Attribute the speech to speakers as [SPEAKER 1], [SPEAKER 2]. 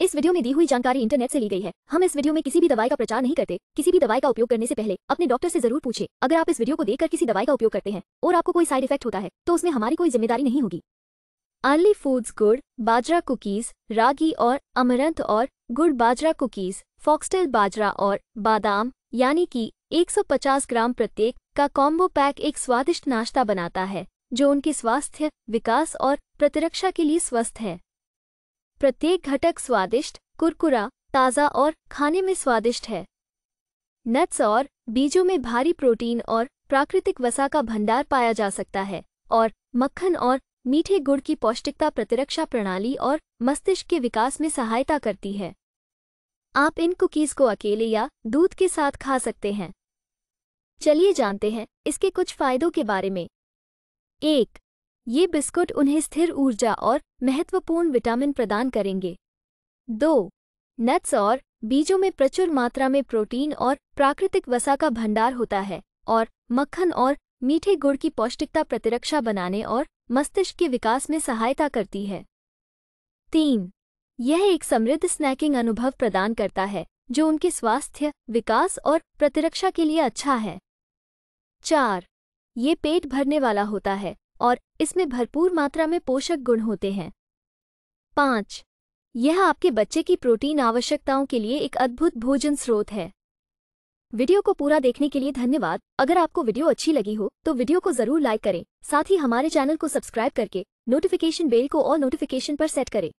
[SPEAKER 1] इस वीडियो में दी हुई जानकारी इंटरनेट से ली गई है हम इस वीडियो में किसी भी दवाई का प्रचार नहीं करते किसी भी दवाई का उपयोग करने से पहले अपने डॉक्टर से जरूर पूछे अगर आप इस वीडियो को देखकर किसी दवाई का उपयोग करते हैं और आपको कोई साइड इफेक्ट होता है तो उसमें हमारी कोई जिम्मेदारी नहीं होगी आर्ली फूड्स गुड़ बाजरा कुकीज रागी और अमरंत और गुड़ बाजरा कुकीज फॉक्सटेल बाजरा और बादाम यानी कि 150 ग्राम प्रत्येक का कॉम्बो पैक एक स्वादिष्ट नाश्ता बनाता है जो उनके स्वास्थ्य विकास और प्रतिरक्षा के लिए स्वस्थ है प्रत्येक घटक स्वादिष्ट कुरकुरा ताज़ा और खाने में स्वादिष्ट है नट्स और बीजों में भारी प्रोटीन और प्राकृतिक वसा का भंडार पाया जा सकता है और मक्खन और मीठे गुड़ की पौष्टिकता प्रतिरक्षा प्रणाली और मस्तिष्क के विकास में सहायता करती है आप इन कुकीज़ को अकेले या दूध के साथ खा सकते हैं चलिए जानते हैं इसके कुछ फायदों के बारे में एक ये बिस्कुट उन्हें स्थिर ऊर्जा और महत्वपूर्ण विटामिन प्रदान करेंगे दो नट्स और बीजों में प्रचुर मात्रा में प्रोटीन और प्राकृतिक वसा का भंडार होता है और मक्खन और मीठे गुड़ की पौष्टिकता प्रतिरक्षा बनाने और मस्तिष्क के विकास में सहायता करती है तीन यह एक समृद्ध स्नैकिंग अनुभव प्रदान करता है जो उनके स्वास्थ्य विकास और प्रतिरक्षा के लिए अच्छा है चार ये पेट भरने वाला होता है और इसमें भरपूर मात्रा में पोषक गुण होते हैं पाँच यह आपके बच्चे की प्रोटीन आवश्यकताओं के लिए एक अद्भुत भोजन स्रोत है वीडियो को पूरा देखने के लिए धन्यवाद अगर आपको वीडियो अच्छी लगी हो तो वीडियो को जरूर लाइक करें साथ ही हमारे चैनल को सब्सक्राइब करके नोटिफिकेशन बेल को और नोटिफिकेशन पर सेट करें